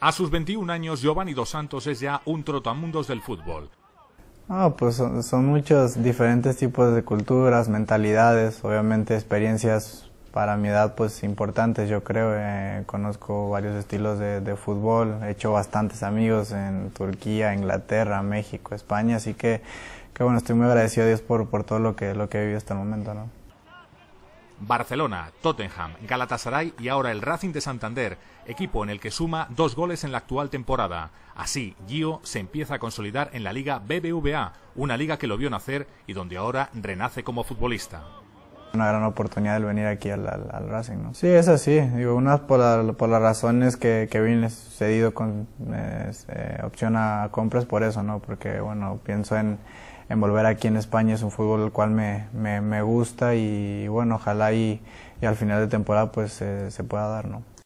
A sus 21 años, Giovanni Dos Santos es ya un trotamundos del fútbol. pues son, muchos diferentes tipos de culturas, mentalidades, obviamente experiencias para mi edad pues importantes yo creo. Eh, conozco varios estilos de, fútbol, he hecho bastantes amigos en Turquía, Inglaterra, México, España, así que, que bueno, estoy muy agradecido a Dios por, por todo lo que, lo que he vivido hasta el momento. ¿no? Barcelona, Tottenham, Galatasaray y ahora el Racing de Santander, equipo en el que suma dos goles en la actual temporada. Así, Gio se empieza a consolidar en la Liga BBVA, una liga que lo vio nacer y donde ahora renace como futbolista. Una gran oportunidad el venir aquí al, Racing, ¿no? Sí, es así. Digo, unas por, las razones que, que vine cedido con eh, opción a compras por eso, ¿no? Porque, bueno, pienso en, en volver aquí en España. Es un fútbol el cual me, me, gusta y, bueno, ojalá y, al final de temporada pues eh, se pueda dar, ¿no?